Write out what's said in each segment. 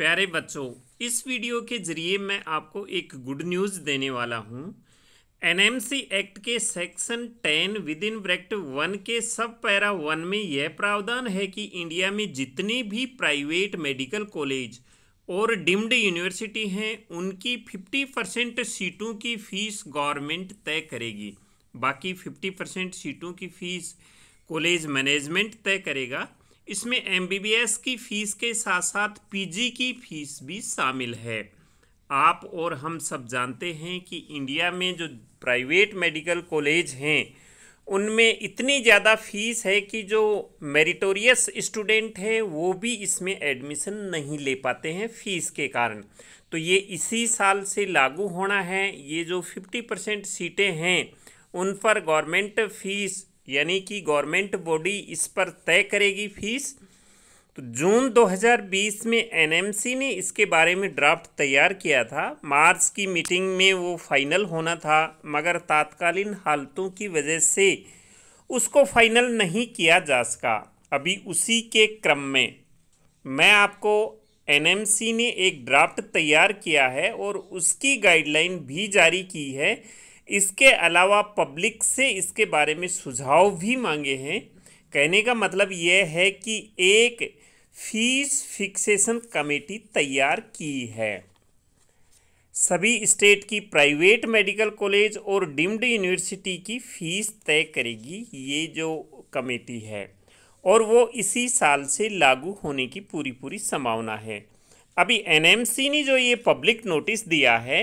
प्यारे बच्चों इस वीडियो के ज़रिए मैं आपको एक गुड न्यूज़ देने वाला हूँ एनएमसी एक्ट के section ten within bracket one के सब पैरा वन में यह प्रावधान है कि इंडिया में जितने भी प्राइवेट मेडिकल कॉलेज और डिम्ड यूनिवर्सिटी हैं उनकी 50 परसेंट सीटों की फ़ीस गवर्नमेंट तय करेगी बाकी 50 परसेंट सीटों की फ़ीस कॉलेज मैनेजमेंट तय करेगा इसमें एमबीबीएस की फ़ीस के साथ साथ पीजी की फ़ीस भी शामिल है आप और हम सब जानते हैं कि इंडिया में जो प्राइवेट मेडिकल कॉलेज हैं उनमें इतनी ज़्यादा फीस है कि जो मेरिटोरियस स्टूडेंट हैं वो भी इसमें एडमिशन नहीं ले पाते हैं फीस के कारण तो ये इसी साल से लागू होना है ये जो फिफ्टी परसेंट सीटें हैं उन पर गवर्नमेंट फीस यानी कि गवर्नमेंट बॉडी इस पर तय करेगी फीस तो जून 2020 में एनएमसी ने इसके बारे में ड्राफ्ट तैयार किया था मार्च की मीटिंग में वो फाइनल होना था मगर तात्कालीन हालतों की वजह से उसको फाइनल नहीं किया जा सका अभी उसी के क्रम में मैं आपको एनएमसी ने एक ड्राफ्ट तैयार किया है और उसकी गाइडलाइन भी जारी की है इसके अलावा पब्लिक से इसके बारे में सुझाव भी मांगे हैं कहने का मतलब यह है कि एक फीस फिक्सेशन कमेटी तैयार की है सभी स्टेट की प्राइवेट मेडिकल कॉलेज और डिम्ड यूनिवर्सिटी की फ़ीस तय करेगी ये जो कमेटी है और वो इसी साल से लागू होने की पूरी पूरी संभावना है अभी एनएमसी ने जो ये पब्लिक नोटिस दिया है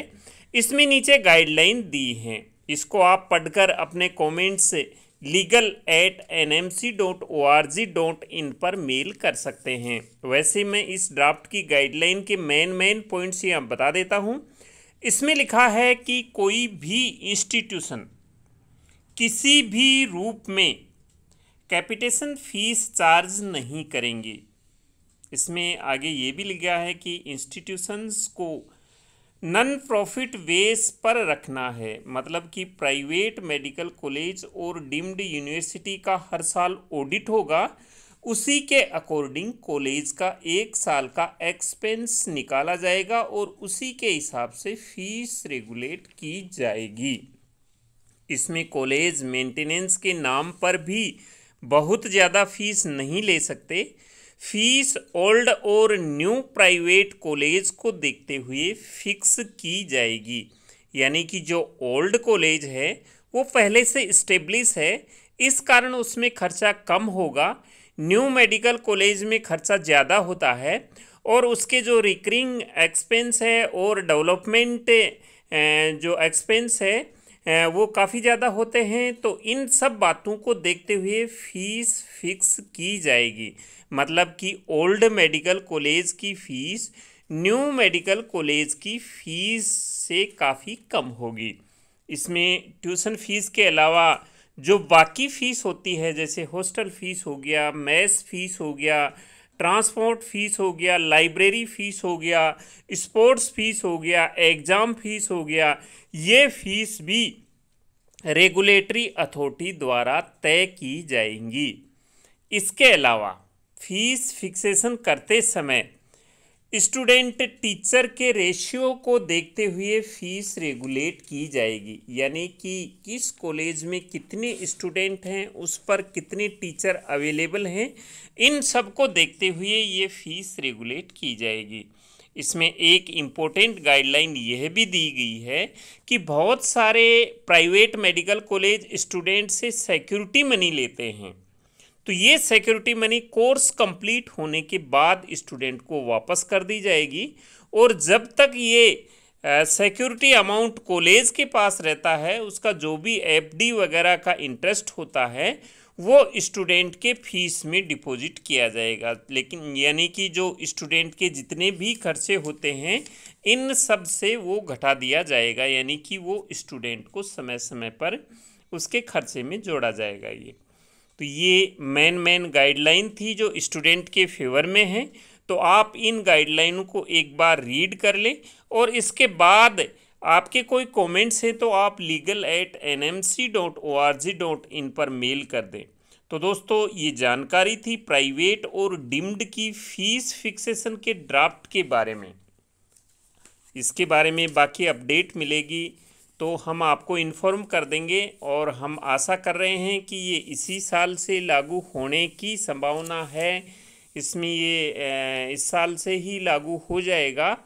इसमें नीचे गाइडलाइन दी हैं इसको आप पढ़कर अपने कमेंट से legal at N M C dot O R G dot in पर मेल कर सकते हैं वैसे मैं इस ड्राफ्ट की गाइडलाइन के मेन मेन पॉइंट्स यहाँ बता देता हूँ इसमें लिखा है कि कोई भी इंस्टीट्यूशन किसी भी रूप में कैपिटेशन फीस चार्ज नहीं करेंगे इसमें आगे ये भी लिखा है कि इंस्टीट्यूशंस को नन प्रॉफिट बेस पर रखना है मतलब कि प्राइवेट मेडिकल कॉलेज और डीम्ड यूनिवर्सिटी का हर साल ऑडिट होगा उसी के अकॉर्डिंग कॉलेज का एक साल का एक्सपेंस निकाला जाएगा और उसी के हिसाब से फीस रेगुलेट की जाएगी इसमें कॉलेज मेंटेनेंस के नाम पर भी बहुत ज़्यादा फीस नहीं ले सकते फीस ओल्ड और न्यू प्राइवेट कॉलेज को देखते हुए फिक्स की जाएगी यानी कि जो ओल्ड कॉलेज है वो पहले से इस्टेब्लिश है इस कारण उसमें खर्चा कम होगा न्यू मेडिकल कॉलेज में खर्चा ज़्यादा होता है और उसके जो रिकरिंग एक्सपेंस है और डेवलपमेंट जो एक्सपेंस है वो काफ़ी ज़्यादा होते हैं तो इन सब बातों को देखते हुए फ़ीस फिक्स की जाएगी मतलब कि ओल्ड मेडिकल कॉलेज की फ़ीस न्यू मेडिकल कॉलेज की फ़ीस से काफ़ी कम होगी इसमें ट्यूशन फ़ीस के अलावा जो बाकी फ़ीस होती है जैसे हॉस्टल फ़ीस हो गया मैथ फ़ीस हो गया ट्रांसपोर्ट फीस हो गया लाइब्रेरी फीस हो गया स्पोर्ट्स फीस हो गया एग्ज़ाम फीस हो गया ये फीस भी रेगुलेटरी अथॉरिटी द्वारा तय की जाएंगी इसके अलावा फीस फिक्सेशन करते समय स्टूडेंट टीचर के रेशियो को देखते हुए फीस रेगुलेट की जाएगी यानी कि किस कॉलेज में कितने स्टूडेंट हैं उस पर कितने टीचर अवेलेबल हैं इन सब को देखते हुए ये फीस रेगुलेट की जाएगी इसमें एक इम्पोर्टेंट गाइडलाइन यह भी दी गई है कि बहुत सारे प्राइवेट मेडिकल कॉलेज स्टूडेंट से सिक्योरिटी मनी लेते हैं तो ये सिक्योरिटी मनी कोर्स कंप्लीट होने के बाद स्टूडेंट को वापस कर दी जाएगी और जब तक ये सिक्योरिटी अमाउंट कॉलेज के पास रहता है उसका जो भी एफडी वगैरह का इंटरेस्ट होता है वो स्टूडेंट के फीस में डिपॉजिट किया जाएगा लेकिन यानी कि जो स्टूडेंट के जितने भी खर्चे होते हैं इन सब से वो घटा दिया जाएगा यानी कि वो स्टूडेंट को समय समय पर उसके खर्चे में जोड़ा जाएगा ये तो ये मैन मैन गाइडलाइन थी जो स्टूडेंट के फेवर में है तो आप इन गाइडलाइन को एक बार रीड कर लें और इसके बाद आपके कोई कमेंट्स हैं तो आप legal at N M C dot O R G dot in पर मेल कर दें तो दोस्तों ये जानकारी थी प्राइवेट और डिम्ड की फीस फिक्सेशन के ड्राफ्ट के बारे में इसके बारे में बाकी अपडेट मिलेगी तो हम आपको इन्फॉर्म कर देंगे और हम आशा कर रहे हैं कि ये इसी साल से लागू होने की संभावना है इसमें ये इस साल से ही लागू हो जाएगा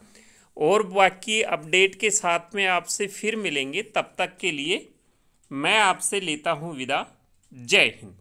और बाकी अपडेट के साथ में आपसे फिर मिलेंगे तब तक के लिए मैं आपसे लेता हूँ विदा जय हिंद